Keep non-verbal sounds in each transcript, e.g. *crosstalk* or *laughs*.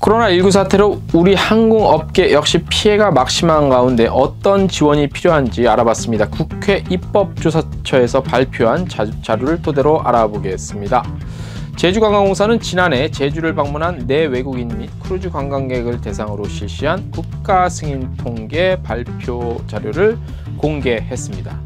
코로나19 사태로 우리 항공업계 역시 피해가 막심한 가운데 어떤 지원이 필요한지 알아봤습니다. 국회 입법조사처에서 발표한 자료를 토대로 알아보겠습니다. 제주관광공사는 지난해 제주를 방문한 내외국인 네 및 크루즈 관광객을 대상으로 실시한 국가 승인 통계 발표 자료를 공개했습니다.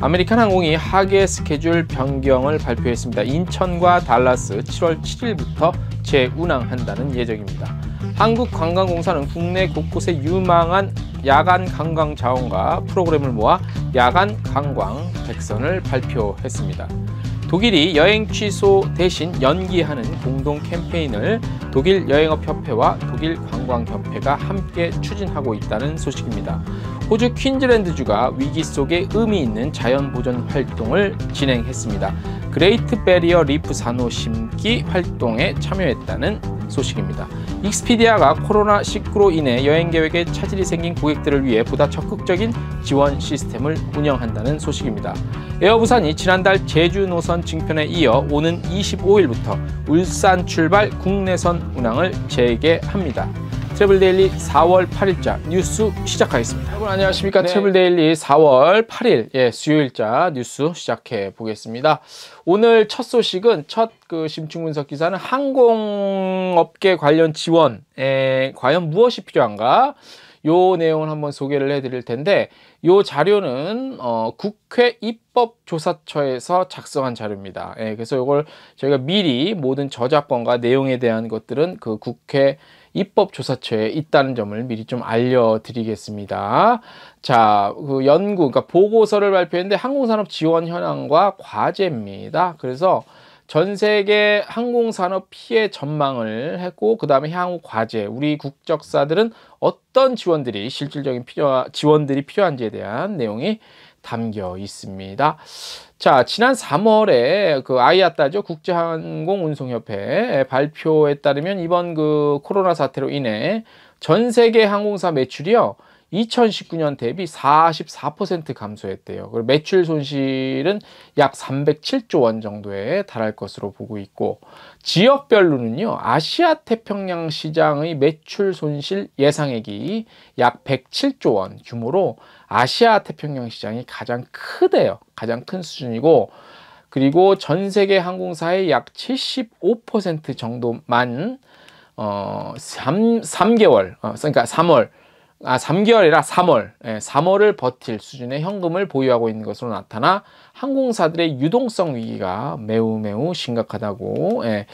아메리칸 항공이 하계 스케줄 변경을 발표했습니다. 인천과 달라스 7월 7일부터 재운항한다는 예정입니다. 한국관광공사는 국내 곳곳의 유망한 야간 관광 자원과 프로그램을 모아 야간 관광 백선을 발표했습니다. 독일이 여행 취소 대신 연기하는 공동 캠페인을 독일 여행업협회와 독일 관광협회가 함께 추진하고 있다는 소식입니다. 호주 퀸즈랜드주가 위기 속에 의미 있는 자연보전 활동을 진행했습니다. 그레이트 베리어 리프 산호 심기 활동에 참여했다는 소식입니다. 익스피디아가 코로나19로 인해 여행 계획에 차질이 생긴 고객들을 위해 보다 적극적인 지원 시스템을 운영한다는 소식입니다. 에어부산이 지난달 제주 노선 증편에 이어 오는 25일부터 울산 출발 국내선 운항을 재개합니다. 트래블 데일리 4월 8일자 뉴스 시작하겠습니다. 여러분 안녕하십니까? 네. 트래블 데일리 4월 8일 예, 수요일자 뉴스 시작해 보겠습니다. 오늘 첫 소식은 첫 그 심층 분석 기사는 항공업계 관련 지원에 과연 무엇이 필요한가 요 내용을 한번 소개를 해드릴 텐데 요 자료는 어, 국회 입법조사처에서 작성한 자료입니다. 예, 그래서 이걸 저희가 미리 모든 저작권과 내용에 대한 것들은 그 국회 입법조사처에 있다는 점을 미리 좀 알려드리겠습니다. 자, 그 연구, 그러니까 보고서를 발표했는데 항공산업 지원 현황과 과제입니다. 그래서 전 세계 항공산업 피해 전망을 했고 그 다음에 향후 과제 우리 국적사들은 어떤 지원들이 실질적인 필요 지원들이 필요한지에 대한 내용이 담겨 있습니다. 자, 지난 3월에 그 아이아따죠. 국제항공 운송협회 발표에 따르면 이번 그 코로나 사태로 인해 전 세계 항공사 매출이요. 2019년 대비 44% 감소했대요. 그리고 매출 손실은 약 307조 원 정도에 달할 것으로 보고 있고 지역별로는요. 아시아 태평양 시장의 매출 손실 예상액이 약 107조 원 규모로 아시아 태평양 시장이 가장 크대요. 가장 큰 수준이고 그리고 전 세계 항공사의 약 75% 정도만 어 3, 3개월 어, 그러니까 3월 아, 3개월이라 3월, 예, 3월을 버틸 수준의 현금을 보유하고 있는 것으로 나타나 항공사들의 유동성 위기가 매우 매우 심각하다고 예,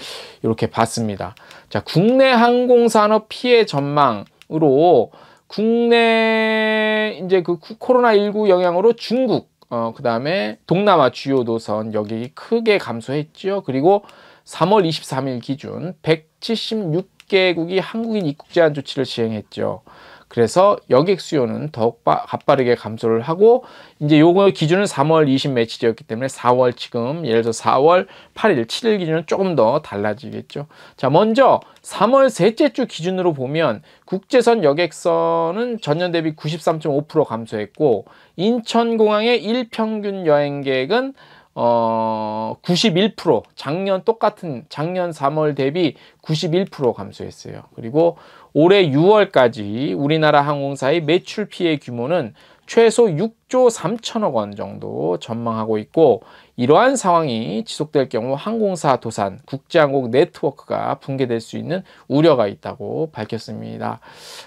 이렇게 봤습니다. 자, 국내 항공산업 피해 전망으로 국내 이제 그 코로나19 영향으로 중국, 어, 그 다음에 동남아 주요 노선 여객이 크게 감소했죠. 그리고 3월 23일 기준 176개국이 한국인 입국 제한 조치를 시행했죠. 그래서 여객 수요는 더욱 빠르게 감소를 하고 이제 요거 기준은 3월 20 매출이었기 때문에 4월 지금 예를 들어 4월 8일 7일 기준은 조금 더 달라지겠죠. 자 먼저 3월 셋째 주 기준으로 보면 국제선 여객선은 전년 대비 93.5% 감소했고 인천공항의 일평균 여행객은 어, 91% 작년 똑같은 작년 3월 대비 91% 감소했어요. 그리고 올해 6월까지 우리나라 항공사의 매출 피해 규모는 최소 6조 3천억 원 정도 전망하고 있고 이러한 상황이 지속될 경우 항공사 도산, 국제항공 네트워크가 붕괴될 수 있는 우려가 있다고 밝혔습니다.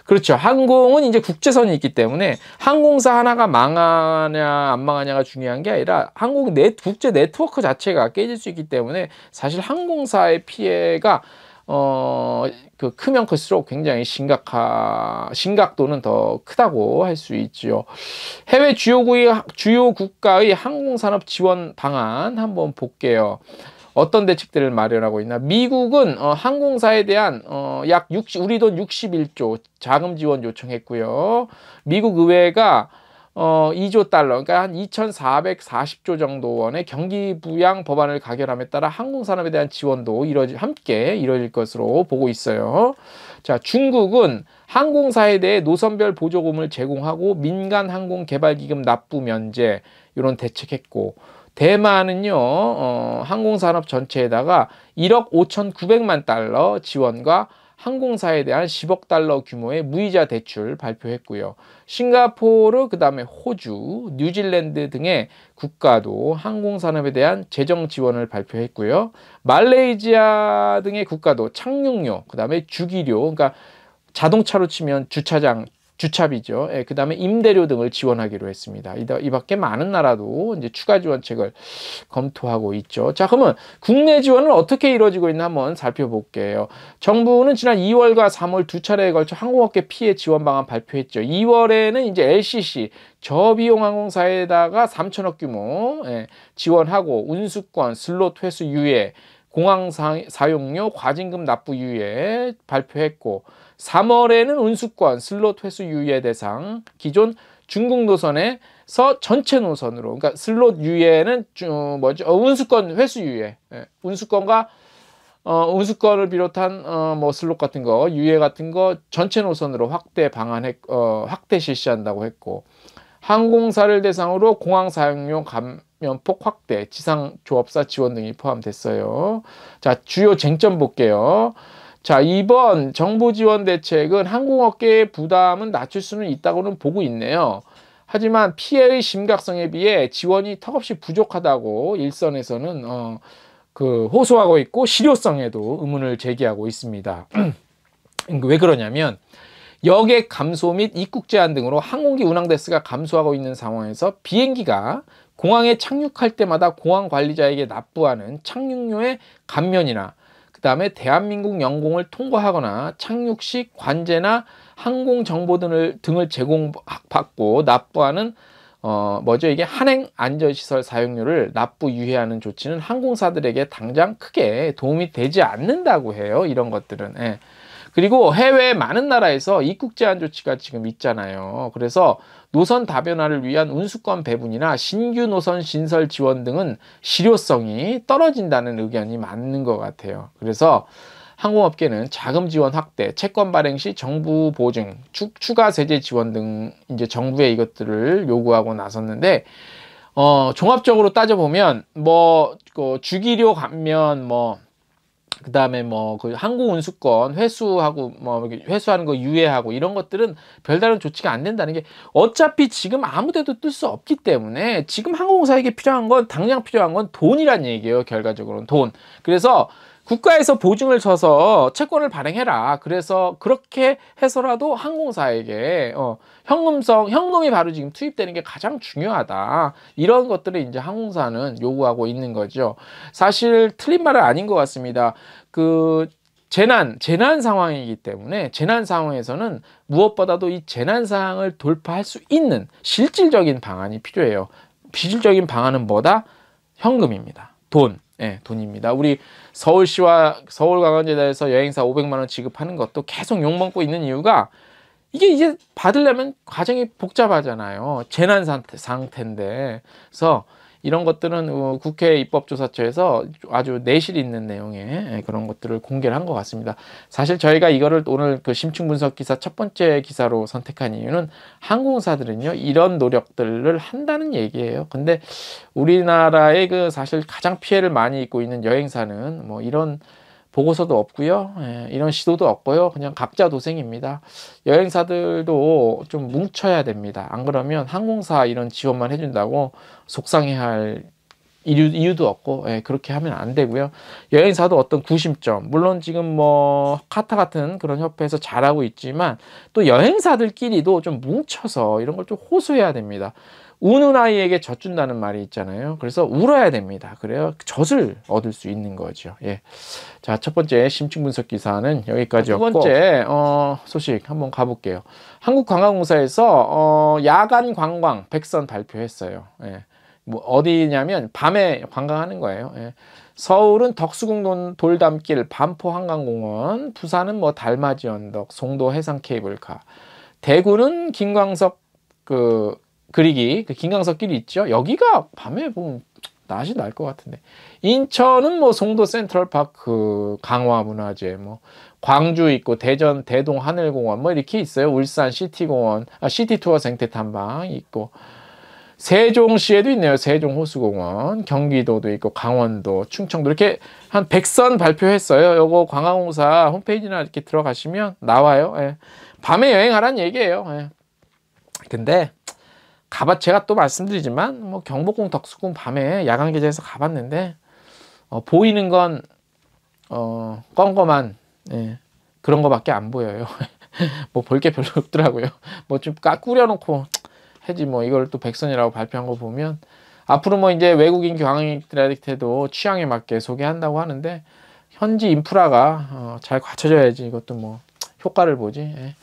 그렇죠. 항공은 이제 국제선이 있기 때문에 항공사 하나가 망하냐 안 망하냐가 중요한 게 아니라 항공 네, 국제 네트워크 자체가 깨질 수 있기 때문에 사실 항공사의 피해가 어, 그 크면 클수록 굉장히 심각하, 심각도는 더 크다고 할 수 있지요. 해외 주요국의, 주요 국가의 항공산업 지원 방안 한번 볼게요. 어떤 대책들을 마련하고 있나? 미국은 어, 항공사에 대한 어, 약 60, 우리 돈 61조 자금 지원 요청했고요. 미국 의회가 어, 2조 달러, 그러니까 한 2,440조 정도 원의 경기 부양 법안을 가결함에 따라 항공산업에 대한 지원도 이뤄지, 함께 이뤄질 것으로 보고 있어요. 자, 중국은 항공사에 대해 노선별 보조금을 제공하고 민간 항공 개발 기금 납부 면제 이런 대책했고 대만은요 어, 항공산업 전체에다가 1억 5,900만 달러 지원과 항공사에 대한 10억 달러 규모의 무이자 대출 발표했고요. 싱가포르, 그 다음에 호주, 뉴질랜드 등의 국가도 항공산업에 대한 재정 지원을 발표했고요. 말레이시아 등의 국가도 착륙료, 그 다음에 주기료, 그러니까 자동차로 치면 주차장, 주차비죠. 예, 그 다음에 임대료 등을 지원하기로 했습니다. 이, 이 밖에 많은 나라도 이제 추가 지원책을 검토하고 있죠. 자, 그러면 국내 지원은 어떻게 이루어지고 있나 한번 살펴볼게요. 정부는 지난 2월과 3월 두 차례에 걸쳐 항공업계 피해 지원 방안 발표했죠. 2월에는 이제 LCC, 저비용 항공사에다가 3천억 규모 예, 지원하고 운수권, 슬롯 회수 유예, 공항 사용료 과징금 납부 유예 발표했고 3월에는 운수권 슬롯 회수 유예 대상 기존 중국 노선에서 전체 노선으로 그러니까 슬롯 유예는 어, 뭐죠? 어, 운수권 회수 유예 예. 운수권과 어, 운수권을 비롯한 어, 뭐 슬롯 같은 거 유예 같은 거 전체 노선으로 확대 방안했 어, 확대 실시한다고 했고 항공사를 대상으로 공항 사용용 감염폭 확대, 지상 조업사 지원 등이 포함됐어요. 자, 주요 쟁점 볼게요. 자, 이번 정부 지원 대책은 항공업계의 부담은 낮출 수는 있다고는 보고 있네요. 하지만 피해의 심각성에 비해 지원이 턱없이 부족하다고 일선에서는 어, 그 호소하고 있고 실효성에도 의문을 제기하고 있습니다. *clears throat* 왜 그러냐면 여객 감소 및 입국 제한 등으로 항공기 운항 대수가 감소하고 있는 상황에서 비행기가 공항에 착륙할 때마다 공항 관리자에게 납부하는 착륙료의 감면이나 그 다음에 대한민국 영공을 통과하거나 착륙 시 관제나 항공 정보 등을 등을 제공받고 납부하는 어 뭐죠 이게 한행 안전시설 사용료를 납부 유예하는 조치는 항공사들에게 당장 크게 도움이 되지 않는다고 해요 이런 것들은 예. 그리고 해외 많은 나라에서 입국 제한 조치가 지금 있잖아요 그래서 노선 다변화를 위한 운수권 배분이나 신규 노선 신설 지원 등은 실효성이 떨어진다는 의견이 맞는 것 같아요. 그래서 항공업계는 자금 지원 확대, 채권 발행 시 정부 보증, 추, 추가 세제 지원 등 이제 정부의 이것들을 요구하고 나섰는데 어, 종합적으로 따져보면 뭐그 주기료 감면 뭐 그다음에 뭐 그 항공 운수권 회수하고 뭐 회수하는 거 유예하고 이런 것들은 별다른 조치가 안 된다는 게 어차피 지금 아무데도 뜰 수 없기 때문에 지금 항공사에게 필요한 건 당장 필요한 건 돈이란 얘기예요 결과적으로는 돈 그래서 국가에서 보증을 쳐서 채권을 발행해라. 그래서 그렇게 해서라도 항공사에게 어, 현금성, 현금이 바로 지금 투입되는 게 가장 중요하다. 이런 것들을 이제 항공사는 요구하고 있는 거죠. 사실 틀린 말은 아닌 것 같습니다. 그 재난, 재난 상황이기 때문에 재난 상황에서는 무엇보다도 이 재난 상황을 돌파할 수 있는 실질적인 방안이 필요해요. 실질적인 방안은 뭐다? 현금입니다. 돈. 예, 돈입니다. 우리 서울시와 서울관광제단에서 여행사 500만 원 지급하는 것도 계속 욕먹고 있는 이유가 이게 이제 받으려면 과정이 복잡하잖아요. 재난 상태, 상태인데. 그래서 이런 것들은 뭐 국회 입법조사처에서 아주 내실 있는 내용의 그런 것들을 공개를 한 것 같습니다. 사실 저희가 이거를 오늘 그 심층 분석 기사 첫 번째 기사로 선택한 이유는 항공사들은요 이런 노력들을 한다는 얘기예요. 근데 우리나라의 그 사실 가장 피해를 많이 입고 있는 여행사는 뭐 이런 보고서도 없고요. 예, 이런 시도도 없고요. 그냥 각자 도생입니다. 여행사들도 좀 뭉쳐야 됩니다. 안 그러면 항공사 이런 지원만 해준다고 속상해할 이유, 도 없고 예, 그렇게 하면 안 되고요. 여행사도 어떤 구심점 물론 지금 뭐 카타 같은 그런 협회에서 잘하고 있지만 또 여행사들끼리도 좀 뭉쳐서 이런 걸 좀 호소해야 됩니다. 우는 아이에게 젖준다는 말이 있잖아요. 그래서 울어야 됩니다. 그래야 젖을 얻을 수 있는 거죠. 예. 자, 첫 번째 심층 분석 기사는 여기까지였고 아, 두 번째 어, 소식 한번 가볼게요. 한국관광공사에서 어, 야간 관광 백선 발표했어요. 예. 뭐 어디냐면 밤에 관광하는 거예요. 예. 서울은 덕수궁 돌담길, 반포 한강공원, 부산은 뭐 달맞이 언덕, 송도 해상 케이블카, 대구는 김광석 그 그리기 그 김강석 길이 있죠. 여기가 밤에 보면 낮이 날 것 같은데 인천은 뭐 송도 센트럴파크 강화문화재 뭐 광주 있고 대전 대동 하늘공원 뭐 이렇게 있어요 울산 시티공원 아 시티투어 생태탐방 있고 세종시에도 있네요 세종호수공원 경기도도 있고 강원도 충청도 이렇게 한 100선 발표했어요 요거 관광공사 홈페이지나 이렇게 들어가시면 나와요 예. 밤에 여행하란 얘기예요 예. 근데 가봤 제가 또 말씀드리지만 뭐 경복궁 덕수궁 밤에 야간 계좌에서 가봤는데 어, 보이는 건 어, 껌껌한 예, 그런 거밖에 안 보여요. *laughs* 뭐볼게 별로 없더라고요. 뭐좀꾸려놓고 해지 뭐 이걸 또 백선이라고 발표한 거 보면 앞으로 뭐 이제 외국인 경영들한테도 취향에 맞게 소개한다고 하는데 현지 인프라가 어, 잘 갖춰져야지 이것도 뭐 효과를 보지. 예.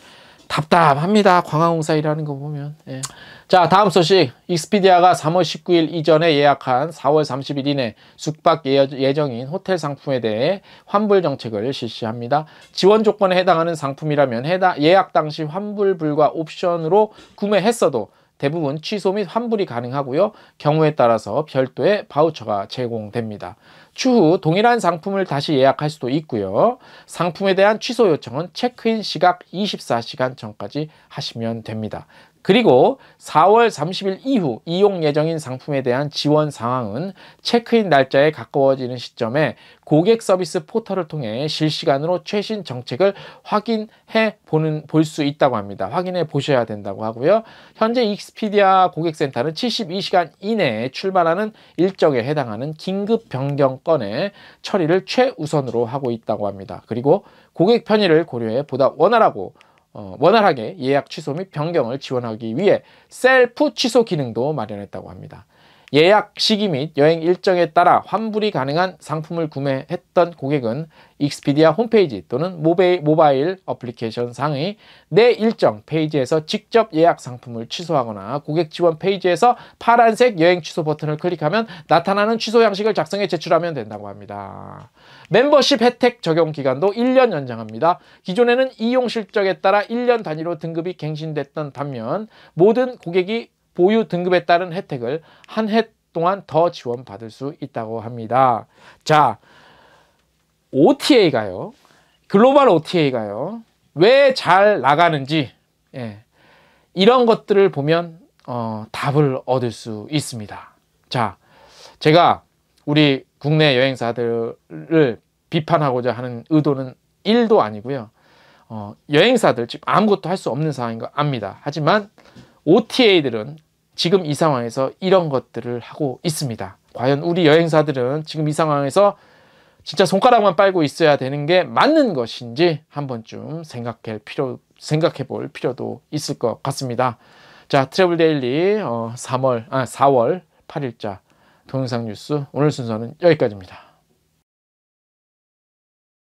답답합니다. 관광공사일하는거 보면. 예. 자 다음 소식 익스피디아가 3월 19일 이전에 예약한 4월 30일 이내 숙박 예정인 호텔 상품에 대해 환불 정책을 실시합니다. 지원 조건에 해당하는 상품이라면 해당 예약 당시 환불 불과 옵션으로 구매했어도 대부분 취소 및 환불이 가능하고요. 경우에 따라서 별도의 바우처가 제공됩니다. 추후 동일한 상품을 다시 예약할 수도 있고요. 상품에 대한 취소 요청은 체크인 시각 24시간 전까지 하시면 됩니다. 그리고 4월 30일 이후 이용 예정인 상품에 대한 지원 상황은 체크인 날짜에 가까워지는 시점에 고객 서비스 포털을 통해 실시간으로 최신 정책을 확인해 보는 볼 수 있다고 합니다. 확인해 보셔야 된다고 하고요. 현재 익스피디아 고객센터는 72시간 이내에 출발하는 일정에 해당하는 긴급 변경 건의 처리를 최우선으로 하고 있다고 합니다. 그리고 고객 편의를 고려해 보다 원활하고 어, 원활하게 예약 취소 및 변경을 지원하기 위해 셀프 취소 기능도 마련했다고 합니다. 예약 시기 및 여행 일정에 따라 환불이 가능한 상품을 구매했던 고객은 익스피디아 홈페이지 또는 모베이, 모바일 어플리케이션 상의 내 일정 페이지에서 직접 예약 상품을 취소하거나 고객 지원 페이지에서 파란색 여행 취소 버튼을 클릭하면 나타나는 취소 양식을 작성해 제출하면 된다고 합니다. 멤버십 혜택 적용 기간도 1년 연장합니다. 기존에는 이용 실적에 따라 1년 단위로 등급이 갱신됐던 반면 모든 고객이 보유 등급에 따른 혜택을 한 해 동안 더 지원받을 수 있다고 합니다. 자, OTA가요. 글로벌 OTA가요. 왜 잘 나가는지 예, 이런 것들을 보면 어, 답을 얻을 수 있습니다. 자, 제가 우리 국내 여행사들을 비판하고자 하는 의도는 1도 아니고요. 어, 여행사들 지금 아무것도 할 수 없는 상황인 거 압니다. 하지만 OTA들은 지금 이 상황에서 이런 것들을 하고 있습니다. 과연 우리 여행사들은 지금 이 상황에서 진짜 손가락만 빨고 있어야 되는 게 맞는 것인지 한 번쯤 생각할 필요, 생각해 볼 필요도 있을 것 같습니다. 자, 트래블 데일리 어, 3월, 아, 4월 8일자 동영상 뉴스 오늘 순서는 여기까지입니다.